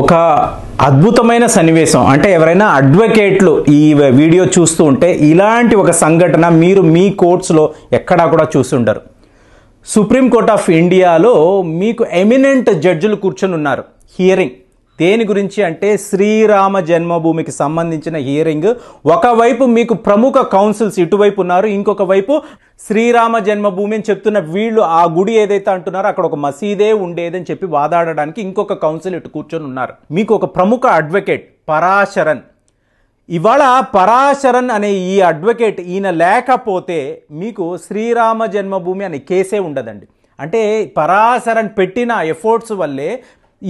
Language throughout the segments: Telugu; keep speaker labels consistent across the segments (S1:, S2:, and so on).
S1: ఒక అద్భుతమైన సన్నివేశం అంటే ఎవరైనా అడ్వకేట్లు ఈ వీడియో చూస్తూ ఉంటే ఇలాంటి ఒక సంఘటన మీరు మీ కోర్ట్స్లో ఎక్కడా కూడా చూసుండరు సుప్రీంకోర్ట్ ఆఫ్ ఇండియాలో మీకు ఎమినెంట్ జడ్జిలు కూర్చొని ఉన్నారు హియరింగ్ దేని గురించి అంటే శ్రీరామ జన్మభూమికి సంబంధించిన హియరింగ్ ఒకవైపు మీకు ప్రముఖ కౌన్సిల్స్ ఇటువైపు ఉన్నారు ఇంకొక వైపు శ్రీరామ జన్మభూమి అని చెప్తున్న వీళ్ళు ఆ గుడి ఏదైతే అంటున్నారో అక్కడ ఒక మసీదే ఉండేదని చెప్పి వాదాడడానికి ఇంకొక కౌన్సిల్ ఇటు కూర్చొని ఉన్నారు మీకు ఒక ప్రముఖ అడ్వకేట్ పరాశరన్ ఇవాళ పరాశరన్ అనే ఈ అడ్వకేట్ ఈయన లేకపోతే మీకు శ్రీరామ జన్మభూమి అనే కేసే ఉండదండి అంటే పరాశరన్ పెట్టిన ఎఫోర్ట్స్ వల్లే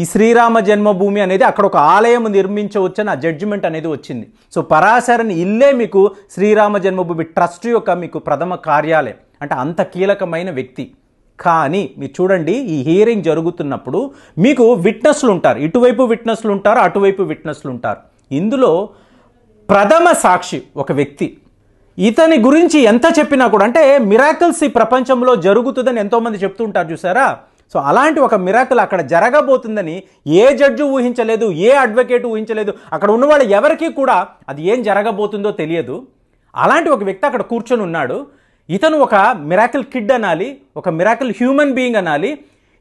S1: ఈ శ్రీరామ జన్మభూమి అనేది అక్కడ ఒక ఆలయం నిర్మించవచ్చని ఆ జడ్జిమెంట్ అనేది వచ్చింది సో పరాశరని ఇల్లే మీకు శ్రీరామ జన్మభూమి ట్రస్ట్ యొక్క మీకు ప్రథమ కార్యాలయం అంటే అంత కీలకమైన వ్యక్తి కానీ మీరు చూడండి ఈ హియరింగ్ జరుగుతున్నప్పుడు మీకు విట్నెస్లు ఉంటారు ఇటువైపు విట్నెస్లు ఉంటారు అటువైపు విట్నెస్లు ఉంటారు ఇందులో ప్రథమ సాక్షి ఒక వ్యక్తి ఇతని గురించి ఎంత చెప్పినా కూడా అంటే మిరాకిల్స్ ఈ ప్రపంచంలో జరుగుతుందని ఎంతోమంది చెప్తుంటారు చూసారా సో అలాంటి ఒక మిరాకులు అక్కడ జరగబోతుందని ఏ జడ్జి ఊహించలేదు ఏ అడ్వకేట్ ఊహించలేదు అక్కడ ఉన్నవాళ్ళు ఎవరికీ కూడా అది ఏం జరగబోతుందో తెలియదు అలాంటి ఒక వ్యక్తి అక్కడ కూర్చొని ఉన్నాడు ఇతను ఒక మిరాకిల్ కిడ్ అనాలి ఒక మిరాకిల్ హ్యూమన్ బీయింగ్ అనాలి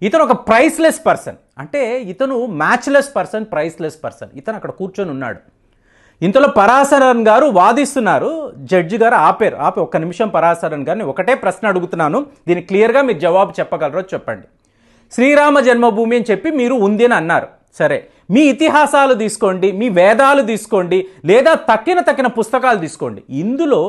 S1: ఇతను ఒక ప్రైస్లెస్ పర్సన్ అంటే ఇతను మ్యాచ్లెస్ పర్సన్ ప్రైస్లెస్ పర్సన్ ఇతను అక్కడ కూర్చొని ఉన్నాడు ఇంతలో పరాశరన్ గారు వాదిస్తున్నారు జడ్జి గారు ఆపేరు ఆపే ఒక్క నిమిషం పరాశరన్ గారిని ఒకటే ప్రశ్న అడుగుతున్నాను దీన్ని క్లియర్గా మీరు జవాబు చెప్పగలరో చెప్పండి శ్రీరామ జన్మభూమి అని చెప్పి మీరు ఉంది అని అన్నారు సరే మీ ఇతిహాసాలు తీసుకోండి మీ వేదాలు తీసుకోండి లేదా తక్కిన తక్కిన పుస్తకాలు తీసుకోండి ఇందులో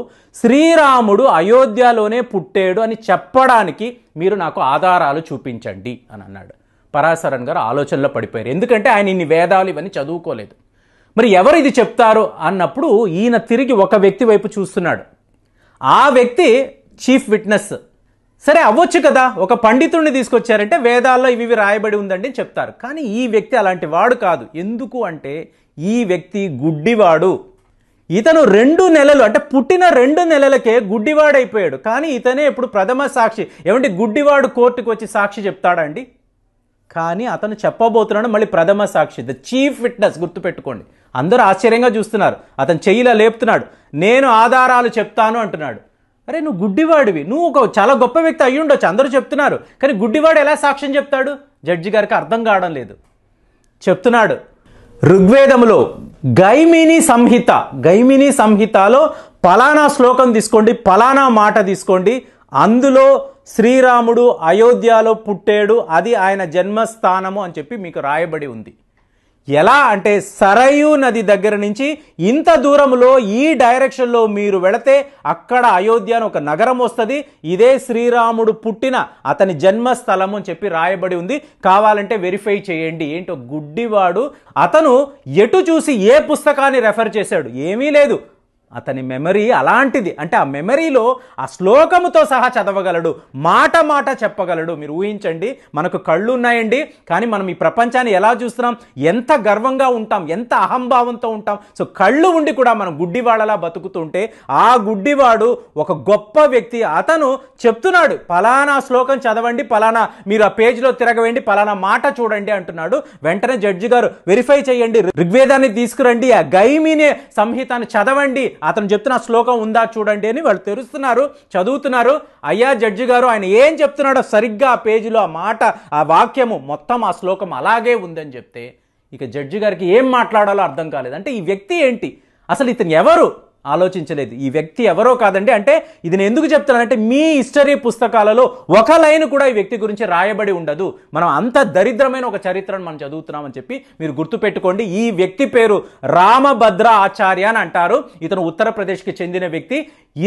S1: శ్రీరాముడు అయోధ్యలోనే పుట్టాడు అని చెప్పడానికి మీరు నాకు ఆధారాలు చూపించండి అని అన్నాడు పరాశరన్ గారు ఆలోచనలో పడిపోయారు ఎందుకంటే ఆయన ఇన్ని వేదాలు ఇవన్నీ చదువుకోలేదు మరి ఎవరు ఇది చెప్తారు అన్నప్పుడు ఈయన తిరిగి ఒక వ్యక్తి వైపు చూస్తున్నాడు ఆ వ్యక్తి చీఫ్ విట్నెస్ సరే అవ్వచ్చు కదా ఒక పండితుడిని తీసుకొచ్చారంటే వేదాల్లో ఇవి రాయబడి ఉందండి చెప్తారు కానీ ఈ వ్యక్తి అలాంటి వాడు కాదు ఎందుకు అంటే ఈ వ్యక్తి గుడ్డివాడు ఇతను రెండు నెలలు అంటే పుట్టిన రెండు నెలలకే గుడ్డివాడైపోయాడు కానీ ఇతనే ఇప్పుడు ప్రథమ సాక్షి ఏమంటే గుడ్డివాడు కోర్టుకు వచ్చి సాక్షి చెప్తాడండి కానీ అతను చెప్పబోతున్నాడు మళ్ళీ ప్రథమ సాక్షి ద చీఫ్ విట్నెస్ గుర్తుపెట్టుకోండి అందరూ ఆశ్చర్యంగా చూస్తున్నారు అతను చెయ్యిలా లేపుతున్నాడు నేను ఆధారాలు చెప్తాను అంటున్నాడు అరే నువ్వు గుడ్డివాడివి నువ్వు ఒక చాలా గొప్ప వ్యక్తి అయ్యి ఉండొచ్చు అందరూ చెప్తున్నారు కానీ గుడ్డివాడు ఎలా సాక్ష్యం చెప్తాడు జడ్జి గారికి అర్థం కావడం లేదు చెప్తున్నాడు ఋగ్వేదములో గైమిని సంహిత గైమిని సంహితలో పలానా శ్లోకం తీసుకోండి పలానా మాట తీసుకోండి అందులో శ్రీరాముడు అయోధ్యలో పుట్టాడు అది ఆయన జన్మస్థానము అని చెప్పి మీకు రాయబడి ఉంది ఎలా అంటే సరయు నది దగ్గర నుంచి ఇంత దూరంలో ఈ డైరెక్షన్లో మీరు వెళితే అక్కడ అయోధ్య అని ఒక నగరం వస్తుంది ఇదే శ్రీరాముడు పుట్టిన అతని జన్మస్థలం అని చెప్పి రాయబడి ఉంది కావాలంటే వెరిఫై చేయండి ఏంటో గుడ్డివాడు అతను ఎటు చూసి ఏ పుస్తకాన్ని రెఫర్ చేశాడు ఏమీ లేదు అతని మెమరీ అలాంటిది అంటే ఆ మెమరీలో ఆ శ్లోకముతో సహా చదవగలడు మాట మాట చెప్పగలడు మీరు ఊహించండి మనకు కళ్ళు ఉన్నాయండి కానీ మనం ఈ ప్రపంచాన్ని ఎలా చూస్తున్నాం ఎంత గర్వంగా ఉంటాం ఎంత అహంభావంతో ఉంటాం సో కళ్ళు ఉండి కూడా మనం గుడ్డివాడలా బతుకుతుంటే ఆ గుడ్డివాడు ఒక గొప్ప వ్యక్తి అతను చెప్తున్నాడు పలానా శ్లోకం చదవండి పలానా మీరు ఆ పేజ్లో తిరగవేయండి పలానా మాట చూడండి అంటున్నాడు వెంటనే జడ్జి గారు వెరిఫై చేయండి ఋగ్వేదాన్ని తీసుకురండి ఆ గైమినే సంహితాన్ని చదవండి అతను చెప్తున్న శ్లోకం ఉందా చూడండి అని వాళ్ళు తెరుస్తున్నారు చదువుతున్నారు అయ్యా జడ్జి గారు ఆయన ఏం చెప్తున్నాడో సరిగ్గా ఆ పేజీలో ఆ మాట ఆ వాక్యము మొత్తం ఆ శ్లోకం అలాగే ఉందని చెప్తే ఇక జడ్జి గారికి ఏం మాట్లాడాలో అర్థం కాలేదు అంటే ఈ వ్యక్తి ఏంటి అసలు ఇతను ఎవరు ఆలోచించలేదు ఈ వ్యక్తి ఎవరో కాదండి అంటే ఇది నేను ఎందుకు చెప్తున్నానంటే మీ హిస్టరీ పుస్తకాలలో ఒక లైన్ కూడా ఈ వ్యక్తి గురించి రాయబడి ఉండదు మనం అంత దరిద్రమైన ఒక చరిత్రను మనం చదువుతున్నామని చెప్పి మీరు గుర్తుపెట్టుకోండి ఈ వ్యక్తి పేరు రామభద్ర ఆచార్య అని అంటారు ఇతను ఉత్తరప్రదేశ్కి చెందిన వ్యక్తి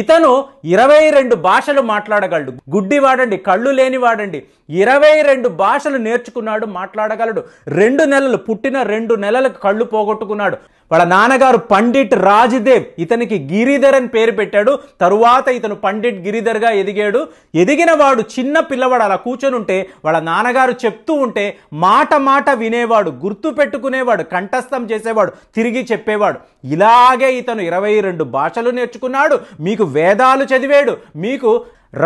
S1: ఇతను ఇరవై రెండు భాషలు మాట్లాడగలడు గుడ్డి వాడండి కళ్ళు లేని వాడండి ఇరవై రెండు భాషలు నేర్చుకున్నాడు మాట్లాడగలడు రెండు నెలలు పుట్టిన రెండు నెలలకు కళ్ళు పోగొట్టుకున్నాడు వాళ్ళ నాన్నగారు పండిట్ రాజ్దేవ్ ఇతనికి గిరిధర్ అని పేరు పెట్టాడు తరువాత ఇతను పండిట్ గిరిధర్గా ఎదిగాడు ఎదిగిన వాడు చిన్న పిల్లవాడు అలా కూర్చొని ఉంటే వాళ్ళ నాన్నగారు చెప్తూ ఉంటే మాట మాట వినేవాడు గుర్తు పెట్టుకునేవాడు కంఠస్థం చేసేవాడు తిరిగి చెప్పేవాడు ఇలాగే ఇతను ఇరవై రెండు భాషలు నేర్చుకున్నాడు మీకు వేదాలు చదివాడు మీకు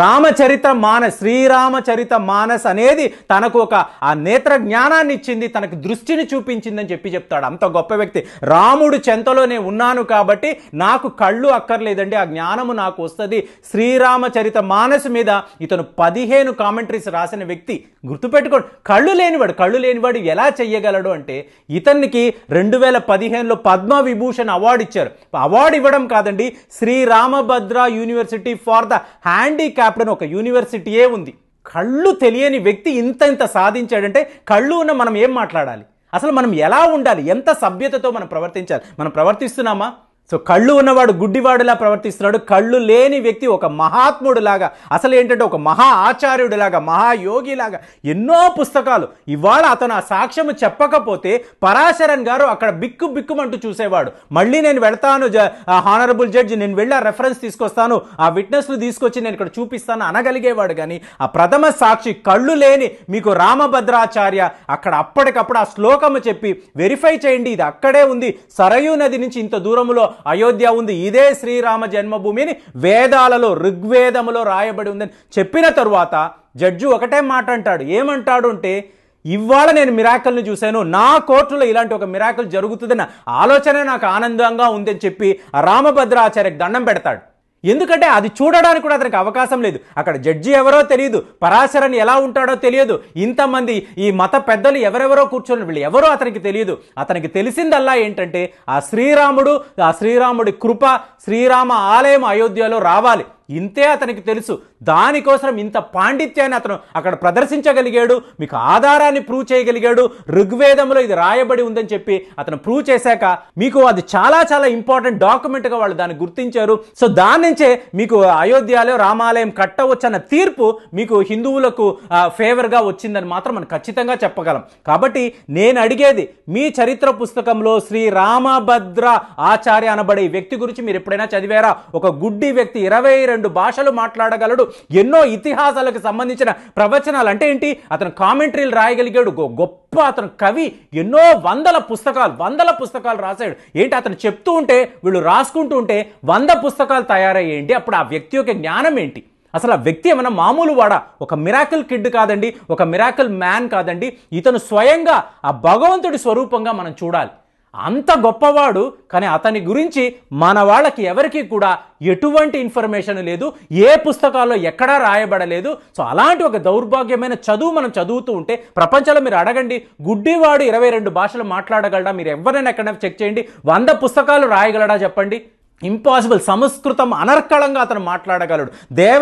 S1: రామచరిత మానస్ శ్రీరామచరిత మానస్ అనేది తనకు ఒక ఆ నేత్ర జ్ఞానాన్ని ఇచ్చింది తనకు దృష్టిని చూపించిందని చెప్పి చెప్తాడు అంత గొప్ప వ్యక్తి రాముడు చెంతలోనే ఉన్నాను కాబట్టి నాకు కళ్ళు అక్కర్లేదండి ఆ జ్ఞానము నాకు వస్తుంది శ్రీరామచరిత మానసు మీద ఇతను పదిహేను కామెంటరీస్ రాసిన వ్యక్తి గుర్తుపెట్టుకోండి కళ్ళు లేనివాడు కళ్ళు లేనివాడు ఎలా చెయ్యగలడు అంటే ఇతనికి రెండు వేల పదిహేనులో పద్మ విభూషణ్ అవార్డు ఇచ్చారు అవార్డు ఇవ్వడం కాదండి Sriramabhadra university for the handicapped అని ఒక యూనివర్సిటీయే ఉంది కళ్ళు తెలియని వ్యక్తి ఇంత ఇంత సాధించాడంటే కళ్ళు ఉన్న మనం ఏం మాట్లాడాలి అసలు మనం ఎలా ఉండాలి ఎంత సభ్యతతో మనం ప్రవర్తించాలి మనం ప్రవర్తిస్తున్నామా సో కళ్ళు ఉన్నవాడు గుడ్డివాడులా ప్రవర్తిస్తున్నాడు కళ్ళు లేని వ్యక్తి ఒక మహాత్ముడులాగా అసలు ఏంటంటే ఒక మహా ఆచార్యుడిలాగా మహాయోగిలాగా ఎన్నో పుస్తకాలు ఇవాళ అతను ఆ సాక్ష్యము చెప్పకపోతే పరాశరన్ గారు అక్కడ బిక్కు బిక్కుమంటూ చూసేవాడు మళ్ళీ నేను వెళ్తాను హానరబుల్ జడ్జి నేను వెళ్ళి ఆ రెఫరెన్స్ తీసుకొస్తాను ఆ విట్నెస్లు తీసుకొచ్చి నేను ఇక్కడ చూపిస్తాను అనగలిగేవాడు కానీ ఆ ప్రథమ సాక్షి కళ్ళు లేని మీకు రామభద్రాచార్య అక్కడ అప్పటికప్పుడు ఆ శ్లోకము చెప్పి వెరిఫై చేయండి ఇది అక్కడే ఉంది సరయూ నది నుంచి ఇంత దూరంలో అయోధ్య ఉంది ఇదే శ్రీరామ జన్మభూమిని వేదాలలో ఋగ్వేదములో రాయబడి ఉందని చెప్పిన తరువాత జడ్జు ఒకటే మాట అంటాడు ఏమంటాడు అంటే ఇవాళ నేను మిరాకల్ని చూశాను నా కోర్టులో ఇలాంటి ఒక మిరాకల్ జరుగుతుందన్న ఆలోచనే నాకు ఆనందంగా ఉందని చెప్పి రామభద్రాచార్యకు దండం పెడతాడు ఎందుకంటే అది చూడడానికి కూడా అతనికి అవకాశం లేదు అక్కడ జడ్జి ఎవరో తెలియదు పరాశరణ ఎలా ఉంటాడో తెలియదు ఇంతమంది ఈ మత పెద్దలు ఎవరెవరో కూర్చొని వీళ్ళు ఎవరో అతనికి తెలియదు అతనికి తెలిసిందల్లా ఏంటంటే ఆ శ్రీరాముడు ఆ శ్రీరాముడి కృప శ్రీరామ ఆలయం అయోధ్యలో రావాలి ఇంతే అతనికి తెలుసు దానికోసం ఇంత పాండిత్యాన్ని అతను అక్కడ ప్రదర్శించగలిగాడు మీకు ఆధారాన్ని ప్రూవ్ చేయగలిగాడు ఋగ్వేదంలో ఇది రాయబడి ఉందని చెప్పి అతను ప్రూవ్ చేశాక మీకు అది చాలా చాలా ఇంపార్టెంట్ డాక్యుమెంట్గా వాళ్ళు దాన్ని గుర్తించారు సో దాని నుంచే మీకు అయోధ్యలో రామాలయం కట్టవచ్చన్న తీర్పు మీకు హిందువులకు ఫేవర్గా వచ్చిందని మాత్రం మనం ఖచ్చితంగా చెప్పగలం కాబట్టి నేను అడిగేది మీ చరిత్ర పుస్తకంలో శ్రీ రామభద్ర ఆచార్య అనబడే వ్యక్తి గురించి మీరు ఎప్పుడైనా చదివారా ఒక గుడ్డి వ్యక్తి ఇరవై రెండు రెండు భాషలు మాట్లాడగలడు ఎన్నో ఇతిహాసాలకు సంబంధించిన ప్రవచనాలు అంటే ఏంటి అతను కామెంటరీలు రాయగలిగాడు గొప్ప అతను కవి ఎన్నో వందల పుస్తకాలు వందల పుస్తకాలు రాశాడు ఏంటి అతను చెప్తూ ఉంటే వీళ్ళు రాసుకుంటూ ఉంటే వంద పుస్తకాలు తయారయ్యేంటి అప్పుడు ఆ వ్యక్తి యొక్క జ్ఞానం ఏంటి అసలు ఆ వ్యక్తి ఏమైనా మామూలు వాడా ఒక మిరాకిల్ కిడ్ కాదండి ఒక మిరాకిల్ మ్యాన్ కాదండి ఇతను స్వయంగా ఆ భగవంతుడి స్వరూపంగా మనం చూడాలి అంత గొప్పవాడు కానీ అతని గురించి మన వాళ్ళకి ఎవరికి కూడా ఎటువంటి ఇన్ఫర్మేషన్ లేదు ఏ పుస్తకాల్లో ఎక్కడా రాయబడలేదు సో అలాంటి ఒక దౌర్భాగ్యమైన చదువు మనం చదువుతూ ఉంటే ప్రపంచంలో మీరు అడగండి గుడ్డివాడు ఇరవై రెండు భాషలు మాట్లాడగలడా మీరు ఎవరైనా ఎక్కడైనా చెక్ చేయండి వంద పుస్తకాలు రాయగలడా చెప్పండి ఇంపాసిబుల్ సంస్కృతం అనర్కళంగా అతను మాట్లాడగలడు దేవ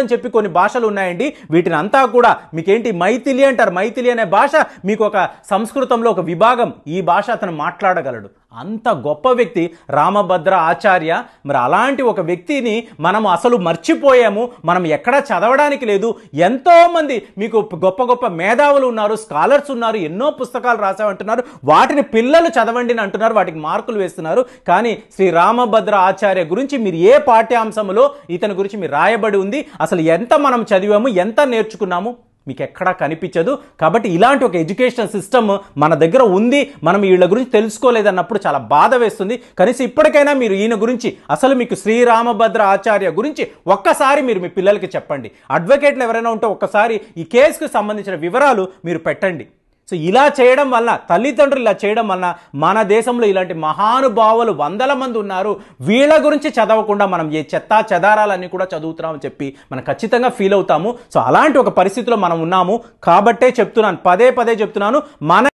S1: అని చెప్పి కొన్ని భాషలు ఉన్నాయండి వీటిని అంతా కూడా మీకేంటి మైథిలి అంటారు మైథిలి అనే భాష మీకు ఒక సంస్కృతంలో ఒక విభాగం ఈ భాష అతను మాట్లాడగలడు అంత గొప్ప వ్యక్తి రామభద్ర ఆచార్య మరి అలాంటి ఒక వ్యక్తిని మనం అసలు మర్చిపోయాము మనం ఎక్కడా చదవడానికి లేదు ఎంతోమంది మీకు గొప్ప గొప్ప మేధావులు ఉన్నారు స్కాలర్స్ ఉన్నారు ఎన్నో పుస్తకాలు రాసామంటున్నారు వాటిని పిల్లలు చదవండి అని అంటున్నారు వాటికి మార్కులు వేస్తున్నారు కానీ శ్రీ రామభద్ర ఆచార్య గురించి మీరు ఏ పాఠ్యాంశంలో ఇతని గురించి మీరు రాయబడి ఉంది అసలు ఎంత మనం చదివాము ఎంత నేర్చుకున్నాము మీకు ఎక్కడా కనిపించదు కాబట్టి ఇలాంటి ఒక ఎడ్యుకేషన్ సిస్టమ్ మన దగ్గర ఉంది మనం వీళ్ళ గురించి తెలుసుకోలేదన్నప్పుడు చాలా బాధ వేస్తుంది కనీసం ఇప్పటికైనా మీరు ఈయన గురించి అసలు మీకు శ్రీరామభద్ర ఆచార్య గురించి ఒక్కసారి మీరు మీ పిల్లలకి చెప్పండి అడ్వకేట్లు ఎవరైనా ఉంటే ఒక్కసారి ఈ కేసుకు సంబంధించిన వివరాలు మీరు పెట్టండి సో ఇలా చేయడం వల్ల తల్లిదండ్రులు ఇలా చేయడం వల్ల మన దేశంలో ఇలాంటి మహానుభావులు వందల మంది ఉన్నారు వీళ్ళ గురించి చదవకుండా మనం ఏ చెత్త చెదారాలన్నీ కూడా చదువుతున్నామని చెప్పి మనం ఖచ్చితంగా ఫీల్ అవుతాము సో అలాంటి ఒక పరిస్థితిలో మనం ఉన్నాము కాబట్టే చెప్తున్నాను పదే పదే చెప్తున్నాను మన